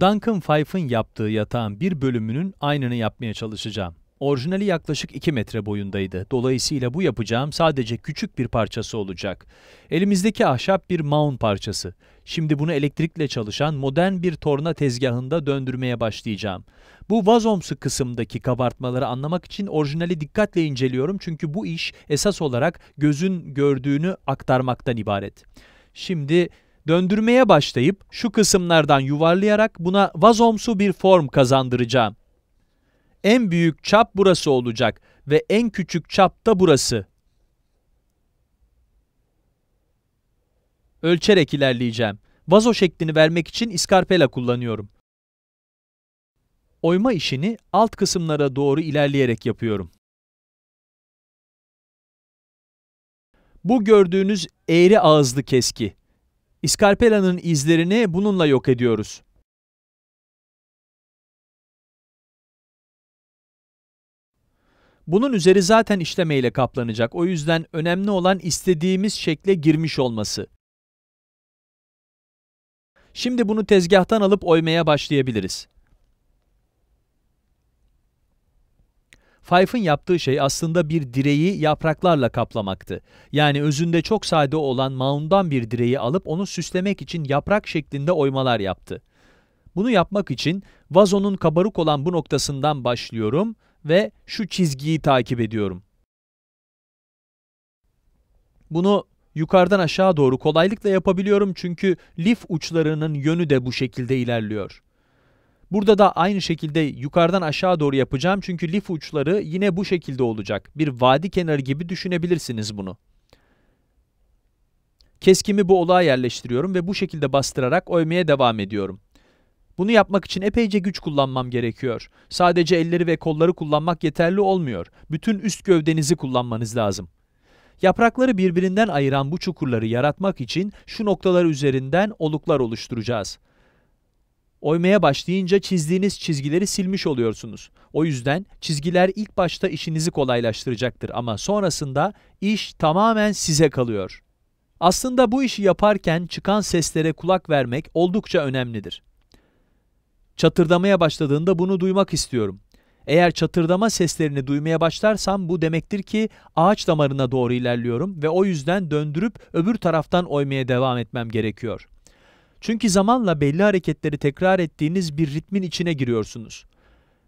Duncan Fife'ın yaptığı yatağın bir bölümünün aynını yapmaya çalışacağım. Orijinali yaklaşık 2 metre boyundaydı. Dolayısıyla bu yapacağım sadece küçük bir parçası olacak. Elimizdeki ahşap bir maun parçası. Şimdi bunu elektrikle çalışan modern bir torna tezgahında döndürmeye başlayacağım. Bu vazomsu kısımdaki kabartmaları anlamak için orijinali dikkatle inceliyorum çünkü bu iş esas olarak gözün gördüğünü aktarmaktan ibaret. Şimdi döndürmeye başlayıp şu kısımlardan yuvarlayarak buna vazomsu bir form kazandıracağım. En büyük çap burası olacak ve en küçük çap da burası. Ölçerek ilerleyeceğim. Vazo şeklini vermek için iskarpela kullanıyorum. Oyma işini alt kısımlara doğru ilerleyerek yapıyorum. Bu gördüğünüz eğri ağızlı keski. İskarpela'nın izlerini bununla yok ediyoruz. Bunun üzeri zaten işleme ile kaplanacak. O yüzden önemli olan istediğimiz şekle girmiş olması. Şimdi bunu tezgahtan alıp oymaya başlayabiliriz. Fife'ın yaptığı şey aslında bir direği yapraklarla kaplamaktı. Yani özünde çok sade olan maundan bir direği alıp onu süslemek için yaprak şeklinde oymalar yaptı. Bunu yapmak için vazonun kabarık olan bu noktasından başlıyorum ve şu çizgiyi takip ediyorum. Bunu yukarıdan aşağı doğru kolaylıkla yapabiliyorum çünkü lif uçlarının yönü de bu şekilde ilerliyor. Burada da aynı şekilde yukarıdan aşağı doğru yapacağım çünkü lif uçları yine bu şekilde olacak. Bir vadi kenarı gibi düşünebilirsiniz bunu. Keskimi bu olağa yerleştiriyorum ve bu şekilde bastırarak oymaya devam ediyorum. Bunu yapmak için epeyce güç kullanmam gerekiyor. Sadece elleri ve kolları kullanmak yeterli olmuyor. Bütün üst gövdenizi kullanmanız lazım. Yaprakları birbirinden ayıran bu çukurları yaratmak için şu noktalar üzerinden oluklar oluşturacağız. Oymaya başlayınca çizdiğiniz çizgileri silmiş oluyorsunuz. O yüzden çizgiler ilk başta işinizi kolaylaştıracaktır ama sonrasında iş tamamen size kalıyor. Aslında bu işi yaparken çıkan seslere kulak vermek oldukça önemlidir. Çatırdamaya başladığında bunu duymak istiyorum. Eğer çatırdama seslerini duymaya başlarsam bu demektir ki ağaç damarına doğru ilerliyorum ve o yüzden döndürüp öbür taraftan oymaya devam etmem gerekiyor. Çünkü zamanla belli hareketleri tekrar ettiğiniz bir ritmin içine giriyorsunuz.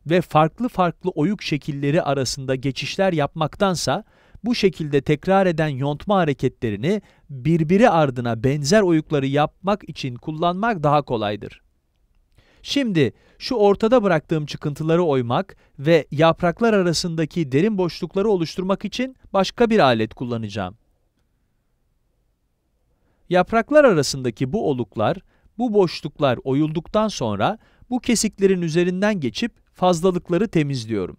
Ve farklı farklı oyuk şekilleri arasında geçişler yapmaktansa bu şekilde tekrar eden yontma hareketlerini birbiri ardına benzer oyukları yapmak için kullanmak daha kolaydır. Şimdi şu ortada bıraktığım çıkıntıları oymak ve yapraklar arasındaki derin boşlukları oluşturmak için başka bir alet kullanacağım. Yapraklar arasındaki bu oluklar, bu boşluklar oyulduktan sonra bu kesiklerin üzerinden geçip fazlalıkları temizliyorum.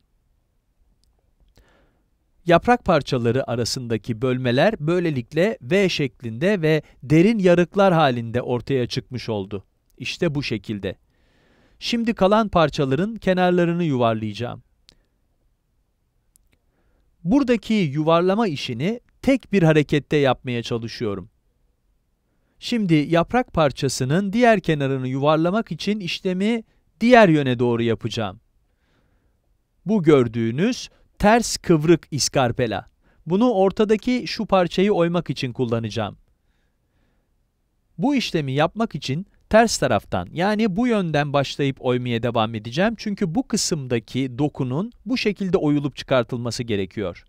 Yaprak parçaları arasındaki bölmeler böylelikle V şeklinde ve derin yarıklar halinde ortaya çıkmış oldu. İşte bu şekilde. Şimdi kalan parçaların kenarlarını yuvarlayacağım. Buradaki yuvarlama işini tek bir harekette yapmaya çalışıyorum. Şimdi yaprak parçasının diğer kenarını yuvarlamak için işlemi diğer yöne doğru yapacağım. Bu gördüğünüz ters kıvrık iskarpela. Bunu ortadaki şu parçayı oymak için kullanacağım. Bu işlemi yapmak için ters taraftan yani bu yönden başlayıp oymaya devam edeceğim. Çünkü bu kısımdaki dokunun bu şekilde oyulup çıkartılması gerekiyor.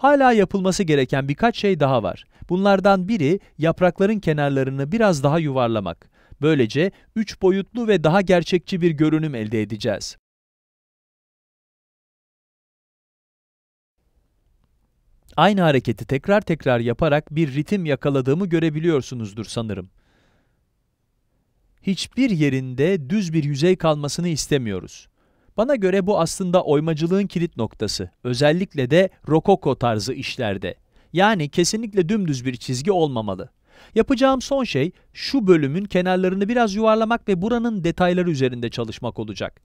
Hala yapılması gereken birkaç şey daha var. Bunlardan biri yaprakların kenarlarını biraz daha yuvarlamak. Böylece üç boyutlu ve daha gerçekçi bir görünüm elde edeceğiz. Aynı hareketi tekrar tekrar yaparak bir ritim yakaladığımı görebiliyorsunuzdur sanırım. Hiçbir yerinde düz bir yüzey kalmasını istemiyoruz. Bana göre bu aslında oymacılığın kilit noktası. Özellikle de rokoko tarzı işlerde. Yani kesinlikle dümdüz bir çizgi olmamalı. Yapacağım son şey şu bölümün kenarlarını biraz yuvarlamak ve buranın detayları üzerinde çalışmak olacak.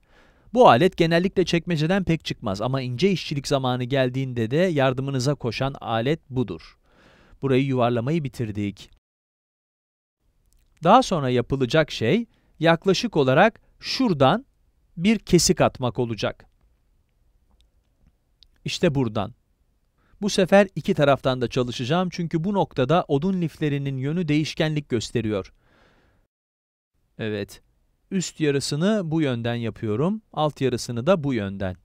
Bu alet genellikle çekmeceden pek çıkmaz ama ince işçilik zamanı geldiğinde de yardımınıza koşan alet budur. Burayı yuvarlamayı bitirdik. Daha sonra yapılacak şey yaklaşık olarak şuradan bir kesik atmak olacak. İşte buradan. Bu sefer iki taraftan da çalışacağım çünkü bu noktada odun liflerinin yönü değişkenlik gösteriyor. Evet, üst yarısını bu yönden yapıyorum, alt yarısını da bu yönden.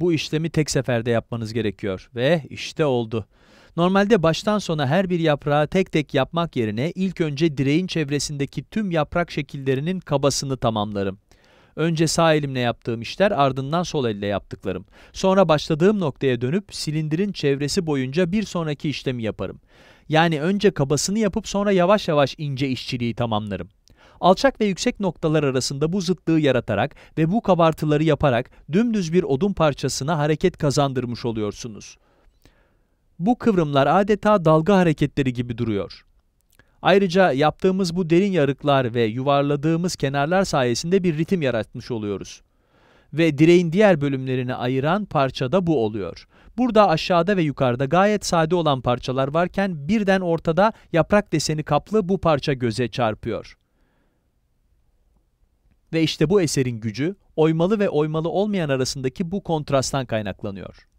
Bu işlemi tek seferde yapmanız gerekiyor ve işte oldu. Normalde baştan sona her bir yaprağı tek tek yapmak yerine ilk önce direğin çevresindeki tüm yaprak şekillerinin kabasını tamamlarım. Önce sağ elimle yaptığım işler ardından sol elle yaptıklarım. Sonra başladığım noktaya dönüp silindirin çevresi boyunca bir sonraki işlemi yaparım. Yani önce kabasını yapıp sonra yavaş yavaş ince işçiliği tamamlarım. Alçak ve yüksek noktalar arasında bu zıtlığı yaratarak ve bu kabartıları yaparak dümdüz bir odun parçasına hareket kazandırmış oluyorsunuz. Bu kıvrımlar adeta dalga hareketleri gibi duruyor. Ayrıca yaptığımız bu derin yarıklar ve yuvarladığımız kenarlar sayesinde bir ritim yaratmış oluyoruz. Ve direğin diğer bölümlerini ayıran parça da bu oluyor. Burada aşağıda ve yukarıda gayet sade olan parçalar varken birden ortada yaprak deseni kaplı bu parça göze çarpıyor. Ve işte bu eserin gücü oymalı ve oymalı olmayan arasındaki bu kontrasttan kaynaklanıyor.